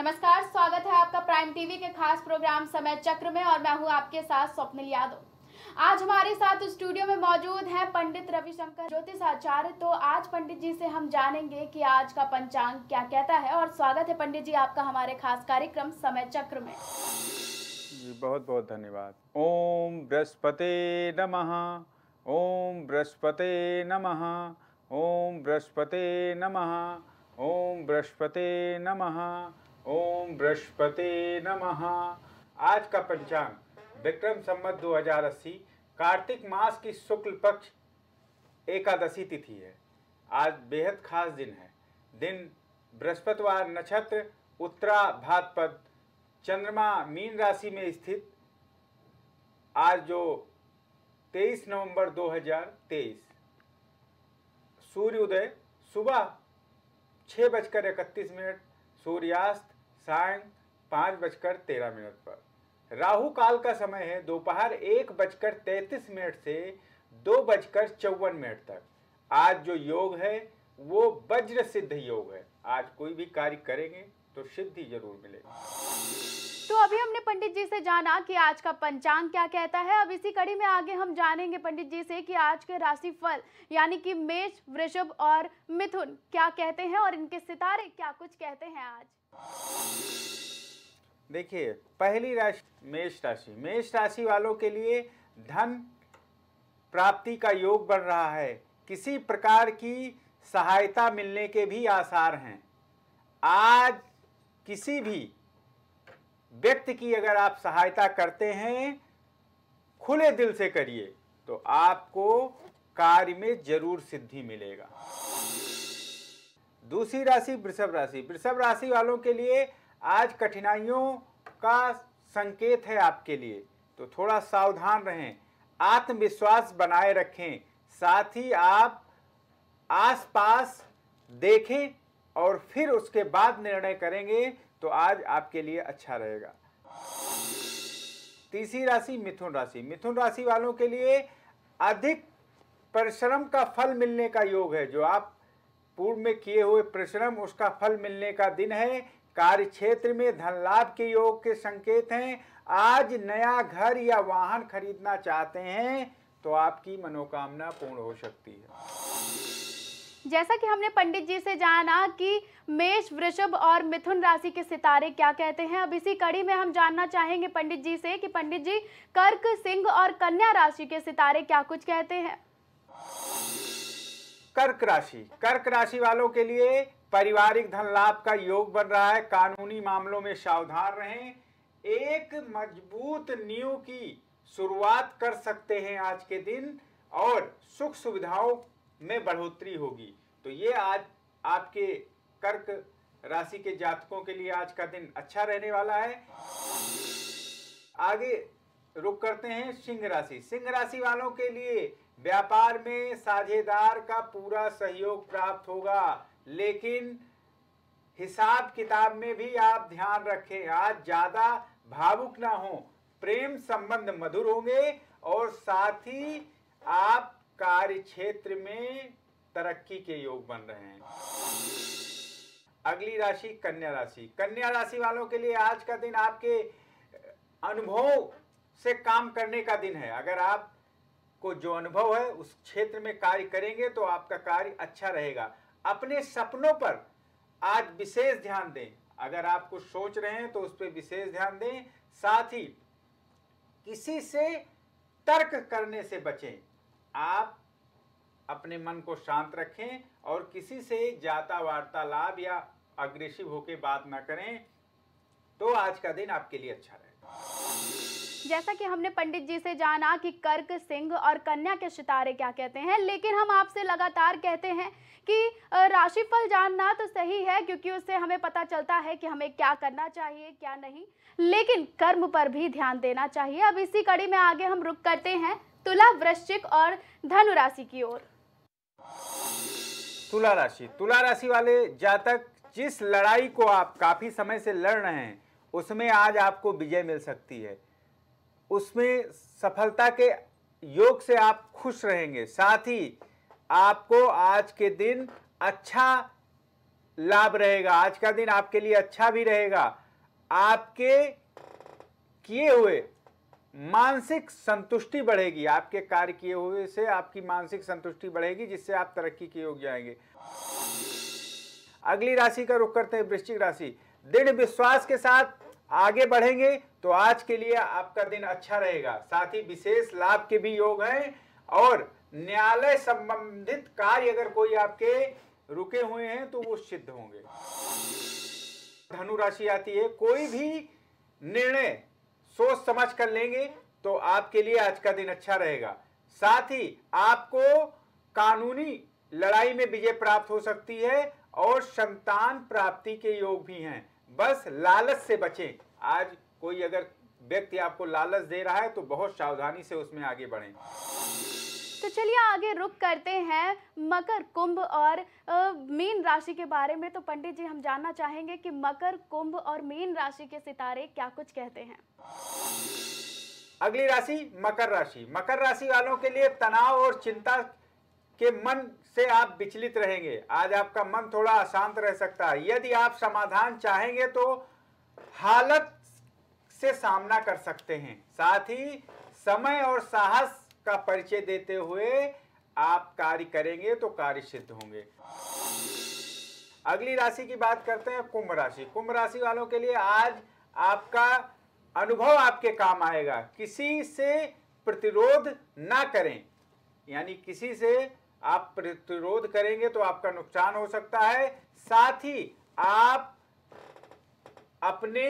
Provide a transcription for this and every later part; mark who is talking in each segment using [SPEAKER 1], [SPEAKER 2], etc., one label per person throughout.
[SPEAKER 1] नमस्कार स्वागत है आपका प्राइम टीवी के खास प्रोग्राम समय चक्र में और मैं हूं आपके साथ स्वप्निल यादव आज हमारे साथ स्टूडियो में मौजूद हैं पंडित रविशंकर ज्योतिष आचार्य तो आज पंडित जी से हम जानेंगे कि आज का पंचांग क्या कहता है और स्वागत है पंडित जी आपका हमारे खास कार्यक्रम समय चक्र में
[SPEAKER 2] जी बहुत बहुत धन्यवाद ओम बृहस्पति नम ओम बृहस्पति नम ओम बृहस्पति नम ओम बृहस्पति नमः ओम बृहस्पति नमः आज का पंचांग विक्रम संवत 2080 कार्तिक मास की शुक्ल पक्ष एकादशी तिथि है आज बेहद खास दिन है दिन बृहस्पतिवार नक्षत्र उत्तरा भादपद चंद्रमा मीन राशि में स्थित आज जो 23 नवंबर 2023 सूर्योदय सुबह छः बजकर इकतीस मिनट सूर्यास्त साय पाँच बजकर तेरह मिनट पर राहु काल का समय है दोपहर एक बजकर तैंतीस मिनट से दो बजकर चौवन मिनट तक आज जो योग है वो वज्र सिद्ध योग है आज कोई भी कार्य करेंगे तो सिद्धि जरूर मिलेगी
[SPEAKER 1] तो अभी हमने पंडित जी से जाना कि आज का पंचांग क्या कहता है अब इसी कड़ी में आगे हम जानेंगे पंडित जी से कि आज के राशि फल यानी कि मेष वृषभ और मिथुन क्या कहते हैं और इनके सितारे क्या कुछ कहते हैं आज
[SPEAKER 2] देखिए पहली राशि मेष राशि मेष राशि वालों के लिए धन प्राप्ति का योग बन रहा है किसी प्रकार की सहायता मिलने के भी आसार हैं आज किसी भी व्यक्ति की अगर आप सहायता करते हैं खुले दिल से करिए तो आपको कार्य में जरूर सिद्धि मिलेगा दूसरी राशि वृषभ राशि वृषभ राशि वालों के लिए आज कठिनाइयों का संकेत है आपके लिए तो थोड़ा सावधान रहें आत्मविश्वास बनाए रखें साथ ही आप आसपास देखें और फिर उसके बाद निर्णय करेंगे तो आज आपके लिए अच्छा रहेगा तीसरी राशि मिथुन राशि मिथुन राशि वालों के लिए अधिक परिश्रम का फल मिलने का योग है जो आप पूर्व में किए हुए परिश्रम उसका फल मिलने का दिन है कार्य क्षेत्र में धन लाभ के योग के संकेत हैं आज नया घर या वाहन खरीदना चाहते हैं तो आपकी मनोकामना पूर्ण हो सकती है
[SPEAKER 1] जैसा कि हमने पंडित जी से जाना कि मेष वृषभ और मिथुन राशि के सितारे क्या कहते हैं अब इसी कड़ी में हम जानना चाहेंगे पंडित जी से कि पंडित जी कर्क सिंह और कन्या राशि के सितारे क्या कुछ कहते हैं
[SPEAKER 2] कर्क राशि कर्क राशि वालों के लिए पारिवारिक धन लाभ का योग बन रहा है कानूनी मामलों में सावधान रहें एक मजबूत नींव की शुरुआत कर सकते हैं आज के दिन और सुख सुविधाओं में बढ़ोतरी होगी तो ये आज आपके कर्क राशि के जातकों के लिए आज का दिन अच्छा रहने वाला है आगे रुक करते हैं सिंह राशि सिंह राशि वालों के लिए व्यापार में साझेदार का पूरा सहयोग प्राप्त होगा लेकिन हिसाब किताब में भी आप ध्यान रखें आज ज्यादा भावुक ना हो प्रेम संबंध मधुर होंगे और साथ ही आप कार्य क्षेत्र में तरक्की के योग बन रहे हैं अगली राशि कन्या राशि कन्या राशि वालों के लिए आज का दिन आपके अनुभव से काम करने का दिन है अगर आप को जो अनुभव है उस क्षेत्र में कार्य करेंगे तो आपका कार्य अच्छा रहेगा अपने सपनों पर आज विशेष ध्यान दें अगर आप कुछ सोच रहे हैं तो उस पर विशेष ध्यान दें साथ ही किसी से तर्क करने से बचें आप अपने मन को शांत रखें और किसी से जाता वार्तालाप या अग्रेसिव होकर बात ना करें तो आज का दिन आपके लिए अच्छा रहेगा
[SPEAKER 1] जैसा कि हमने पंडित जी से जाना कि कर्क सिंह और कन्या के सितारे क्या कहते हैं लेकिन हम आपसे लगातार कहते हैं कि राशिफल जानना तो सही है क्योंकि उससे हमें पता चलता है कि हमें क्या करना चाहिए क्या नहीं लेकिन कर्म पर भी ध्यान देना चाहिए अब इसी कड़ी में आगे हम रुक करते हैं तुला वृश्चिक और धनु राशि की ओर
[SPEAKER 2] तुला राशि तुला राशि वाले जातक जिस लड़ाई को आप काफी समय से लड़ रहे हैं उसमें आज आपको विजय मिल सकती है उसमें सफलता के योग से आप खुश रहेंगे साथ ही आपको आज के दिन अच्छा लाभ रहेगा आज का दिन आपके लिए अच्छा भी रहेगा आपके किए हुए मानसिक संतुष्टि बढ़ेगी आपके कार्य किए हुए से आपकी मानसिक संतुष्टि बढ़ेगी जिससे आप तरक्की के योग जाएंगे अगली राशि का रुख करते हैं वृश्चिक राशि दृढ़ विश्वास के साथ आगे बढ़ेंगे तो आज के लिए आपका दिन अच्छा रहेगा साथ ही विशेष लाभ के भी योग हैं और न्यायालय संबंधित कार्य अगर कोई आपके रुके हुए हैं तो वो सिद्ध होंगे धनु राशि आती है कोई भी निर्णय सोच समझ कर लेंगे तो आपके लिए आज का दिन अच्छा रहेगा साथ ही आपको कानूनी लड़ाई में विजय प्राप्त हो सकती है और संतान प्राप्ति के योग भी हैं बस लालच से बचें आज कोई अगर व्यक्ति आपको लालच दे रहा है तो बहुत सावधानी से उसमें आगे बढ़ें
[SPEAKER 1] तो चलिए आगे रुक करते हैं मकर कुंभ और मीन राशि के बारे में तो पंडित जी हम जानना चाहेंगे कि मकर कुंभ और मीन राशि के सितारे क्या कुछ कहते हैं
[SPEAKER 2] अगली राशि मकर राशि मकर राशि वालों के लिए तनाव और चिंता कि मन से आप विचलित रहेंगे आज आपका मन थोड़ा अशांत रह सकता है यदि आप समाधान चाहेंगे तो हालत से सामना कर सकते हैं साथ ही समय और साहस का परिचय देते हुए आप कार्य करेंगे तो कार्य सिद्ध होंगे अगली राशि की बात करते हैं कुंभ राशि कुंभ राशि वालों के लिए आज आपका अनुभव आपके काम आएगा किसी से प्रतिरोध ना करें यानी किसी से आप प्रतिरोध करेंगे तो आपका नुकसान हो सकता है साथ ही आप अपने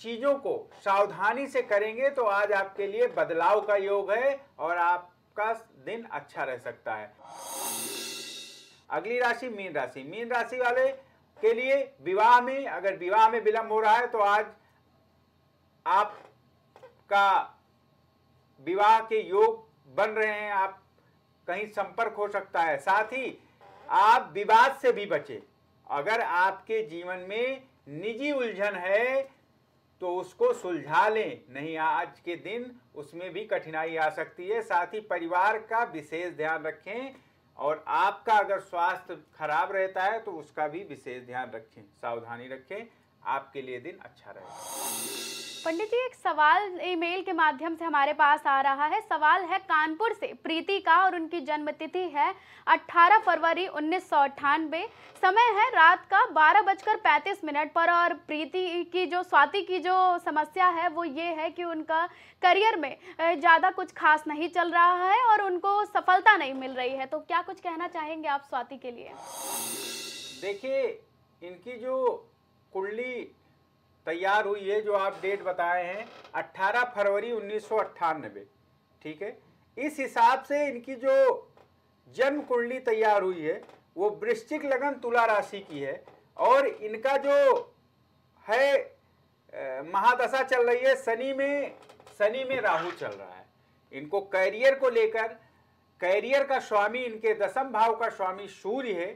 [SPEAKER 2] चीज़ों को सावधानी से करेंगे तो आज आपके लिए बदलाव का योग है और आपका दिन अच्छा रह सकता है अगली राशि मीन राशि मीन राशि वाले के लिए विवाह में अगर विवाह में विलंब हो रहा है तो आज आपका विवाह के योग बन रहे हैं आप कहीं संपर्क हो सकता है साथ ही आप विवाद से भी बचें अगर आपके जीवन में निजी उलझन है तो उसको सुलझा लें नहीं आज के दिन उसमें भी कठिनाई आ सकती है साथ ही परिवार का विशेष ध्यान रखें और आपका अगर स्वास्थ्य खराब रहता है तो उसका भी विशेष ध्यान रखें सावधानी रखें आपके लिए दिन अच्छा रहेगा
[SPEAKER 1] पंडित जी एक सवाल ईमेल के माध्यम से हमारे पास आ रहा है सवाल है कानपुर से प्रीति का और उनकी जन्मतिथि है 18 फरवरी उन्नीस समय है रात का बारह बजकर पैंतीस मिनट पर और प्रीति की जो स्वाति की जो समस्या है वो ये है कि उनका करियर में ज़्यादा कुछ खास नहीं चल रहा है और उनको सफलता नहीं मिल रही है तो क्या कुछ कहना चाहेंगे आप स्वाति के लिए
[SPEAKER 2] देखिए इनकी जो कुंडली तैयार हुई है जो आप डेट बताए हैं 18 फरवरी उन्नीस ठीक है इस हिसाब से इनकी जो जन्म कुंडली तैयार हुई है वो वृश्चिक लगन तुला राशि की है और इनका जो है महादशा चल रही है शनि में शनि में राहु चल रहा है इनको कैरियर को लेकर कैरियर का स्वामी इनके दसम भाव का स्वामी सूर्य है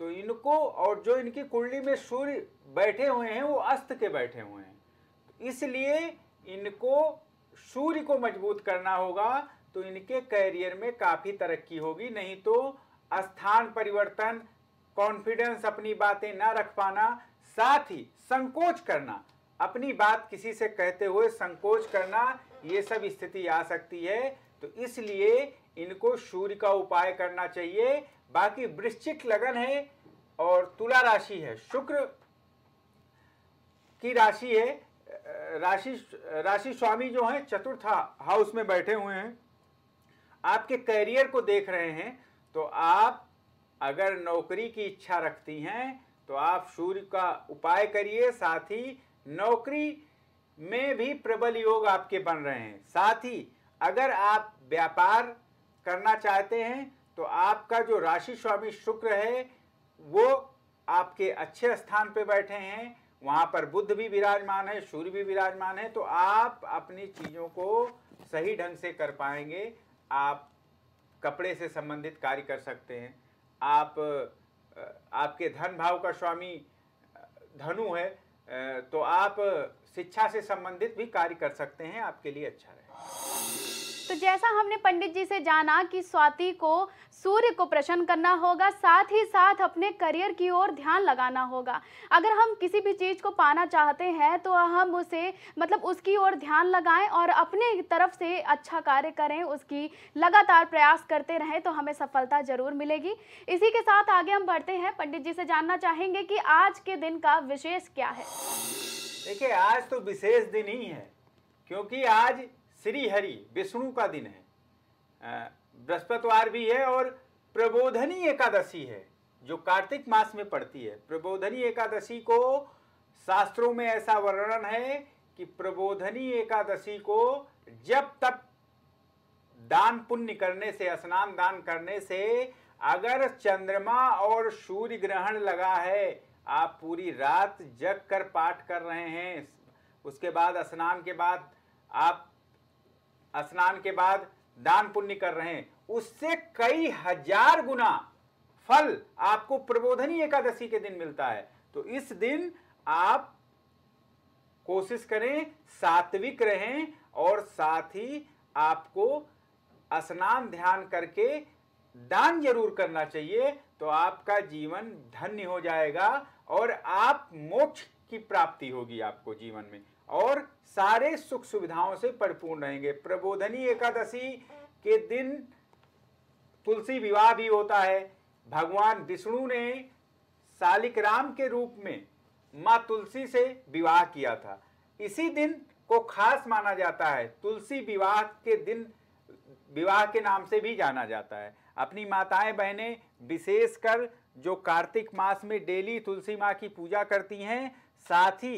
[SPEAKER 2] तो इनको और जो इनकी कुंडली में सूर्य बैठे हुए हैं वो अस्त के बैठे हुए हैं तो इसलिए इनको सूर्य को मजबूत करना होगा तो इनके करियर में काफ़ी तरक्की होगी नहीं तो स्थान परिवर्तन कॉन्फिडेंस अपनी बातें ना रख पाना साथ ही संकोच करना अपनी बात किसी से कहते हुए संकोच करना ये सब स्थिति आ सकती है तो इसलिए इनको सूर्य का उपाय करना चाहिए बाकी वृश्चिक लगन है और तुला राशि है शुक्र की राशि है राशि राशि स्वामी जो हैं चतुर्था हाउस में बैठे हुए हैं आपके करियर को देख रहे हैं तो आप अगर नौकरी की इच्छा रखती हैं तो आप सूर्य का उपाय करिए साथ ही नौकरी में भी प्रबल योग आपके बन रहे हैं साथ ही अगर आप व्यापार करना चाहते हैं तो आपका जो राशि स्वामी शुक्र है वो आपके अच्छे स्थान पे बैठे हैं वहाँ पर बुद्ध भी विराजमान है सूर्य भी विराजमान है तो आप अपनी चीज़ों को सही ढंग से कर पाएंगे आप कपड़े से संबंधित कार्य कर सकते हैं आप आपके धन भाव का स्वामी धनु है तो आप शिक्षा से संबंधित भी कार्य कर सकते हैं आपके लिए अच्छा रहेगा
[SPEAKER 1] तो जैसा हमने पंडित जी से जाना कि स्वाति को सूर्य को प्रसन्न करना होगा साथ ही साथ अपने करियर की ओर ध्यान लगाना होगा अगर हम किसी भी चीज़ को पाना चाहते हैं तो हम उसे मतलब उसकी ओर ध्यान लगाएं और अपने तरफ से अच्छा कार्य करें उसकी लगातार प्रयास करते रहें तो हमें सफलता ज़रूर मिलेगी इसी के साथ आगे हम बढ़ते हैं पंडित जी से जानना चाहेंगे कि आज के दिन का विशेष क्या है
[SPEAKER 2] देखिए आज तो विशेष दिन ही है क्योंकि आज श्री हरि विष्णु का दिन है बृहस्पतिवार भी है और प्रबोधनी एकादशी है जो कार्तिक मास में पड़ती है प्रबोधनी एकादशी को शास्त्रों में ऐसा वर्णन है कि प्रबोधनी एकादशी को जब तक दान पुण्य करने से स्नान दान करने से अगर चंद्रमा और सूर्य ग्रहण लगा है आप पूरी रात जग कर पाठ कर रहे हैं उसके बाद स्नान के बाद आप स्नान के बाद दान पुण्य कर रहे हैं उससे कई हजार गुना फल आपको प्रबोधनी एकादशी के दिन मिलता है तो इस दिन आप कोशिश करें सात्विक रहें और साथ ही आपको स्नान ध्यान करके दान जरूर करना चाहिए तो आपका जीवन धन्य हो जाएगा और आप मोक्ष की प्राप्ति होगी आपको जीवन में और सारे सुख सुविधाओं से परिपूर्ण रहेंगे प्रबोधनी एकादशी के दिन तुलसी विवाह भी होता है भगवान विष्णु ने शालिक राम के रूप में माँ तुलसी से विवाह किया था इसी दिन को खास माना जाता है तुलसी विवाह के दिन विवाह के नाम से भी जाना जाता है अपनी माताएं बहनें विशेषकर जो कार्तिक मास में डेली तुलसी माँ की पूजा करती हैं साथ ही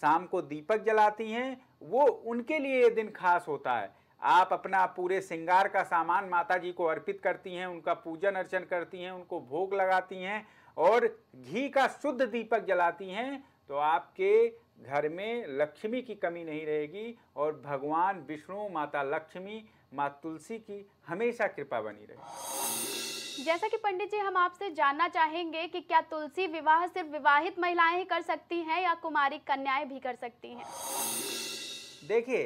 [SPEAKER 2] शाम को दीपक जलाती हैं वो उनके लिए ये दिन खास होता है आप अपना पूरे श्रृंगार का सामान माता जी को अर्पित करती हैं उनका पूजन अर्चन करती हैं उनको भोग लगाती हैं और घी का शुद्ध दीपक जलाती हैं तो आपके घर में लक्ष्मी की कमी नहीं रहेगी और भगवान विष्णु माता लक्ष्मी माँ तुलसी की हमेशा कृपा बनी रहेगी
[SPEAKER 1] जैसा कि पंडित जी हम आपसे जानना चाहेंगे कि क्या तुलसी विवाह सिर्फ विवाहित महिलाएं ही कर सकती हैं या कुमारी कन्याएं भी कर सकती हैं
[SPEAKER 2] देखिए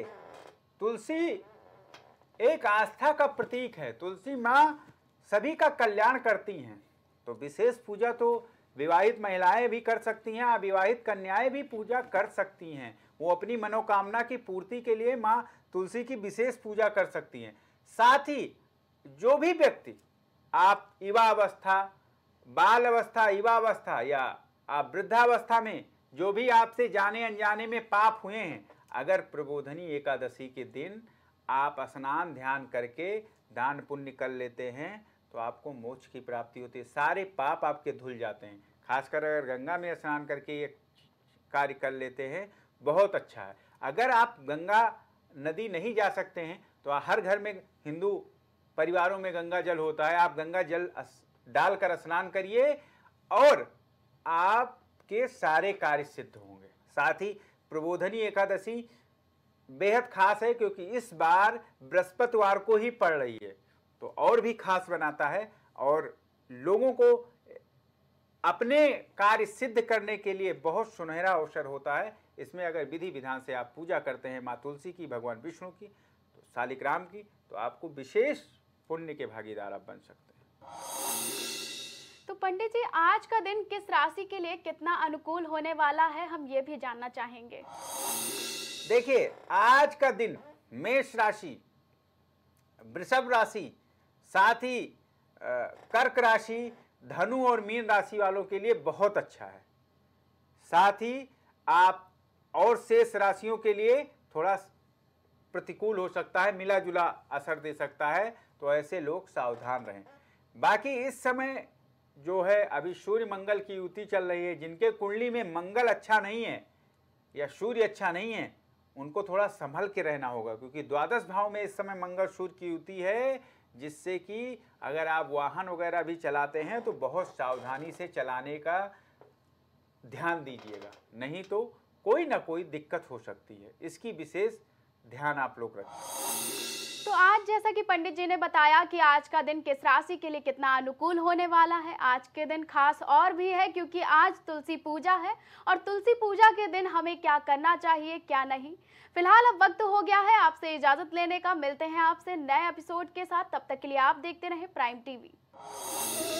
[SPEAKER 2] तुलसी एक आस्था का प्रतीक है तुलसी माँ सभी का कल्याण करती हैं तो विशेष पूजा तो विवाहित महिलाएं भी कर सकती हैं अविवाहित कन्याएं भी पूजा कर सकती हैं वो अपनी मनोकामना की पूर्ति के लिए माँ तुलसी की विशेष पूजा कर सकती हैं साथ ही जो भी व्यक्ति आप युवावस्था बाल अवस्था युवावस्था या आप वृद्धावस्था में जो भी आपसे जाने अनजाने में पाप हुए हैं अगर प्रबोधनी एकादशी के दिन आप स्नान ध्यान करके दान पुण्य कर लेते हैं तो आपको मोक्ष की प्राप्ति होती है सारे पाप आपके धुल जाते हैं खासकर अगर गंगा में स्नान करके ये कार्य कर लेते हैं बहुत अच्छा है अगर आप गंगा नदी नहीं जा सकते हैं तो हर घर में हिंदू परिवारों में गंगा जल होता है आप गंगा जल डालकर स्नान करिए और आपके सारे कार्य सिद्ध होंगे साथ ही प्रबोधनी एकादशी बेहद खास है क्योंकि इस बार बृहस्पतिवार को ही पड़ रही है तो और भी खास बनाता है और लोगों को अपने कार्य सिद्ध करने के लिए बहुत सुनहरा अवसर होता है इसमें अगर विधि विधान से आप पूजा करते हैं माँ तुलसी की भगवान विष्णु की तो राम की तो आपको विशेष पुण्य के भागीदार आप बन सकते हैं
[SPEAKER 1] तो पंडित जी आज का दिन किस राशि के लिए कितना अनुकूल होने वाला है हम ये भी जानना चाहेंगे
[SPEAKER 2] देखिए आज का दिन मेष राशि वृषभ राशि साथ ही कर्क राशि धनु और मीन राशि वालों के लिए बहुत अच्छा है साथ ही आप और शेष राशियों के लिए थोड़ा प्रतिकूल हो सकता है मिला जुला असर दे सकता है तो ऐसे लोग सावधान रहें बाकी इस समय जो है अभी सूर्य मंगल की युति चल रही है जिनके कुंडली में मंगल अच्छा नहीं है या सूर्य अच्छा नहीं है उनको थोड़ा संभल के रहना होगा क्योंकि द्वादश भाव में इस समय मंगल सूर्य की युति है जिससे कि अगर आप वाहन वगैरह भी चलाते हैं तो बहुत सावधानी से चलाने का ध्यान दीजिएगा नहीं तो कोई ना कोई दिक्कत हो सकती है इसकी विशेष ध्यान आप लोग रखें
[SPEAKER 1] तो आज जैसा कि पंडित जी ने बताया कि आज का दिन किस राशि के लिए कितना अनुकूल होने वाला है आज के दिन खास और भी है क्योंकि आज तुलसी पूजा है और तुलसी पूजा के दिन हमें क्या करना चाहिए क्या नहीं फिलहाल अब वक्त हो गया है आपसे इजाजत लेने का मिलते हैं आपसे नए एपिसोड के साथ तब तक के लिए आप देखते रहे प्राइम टीवी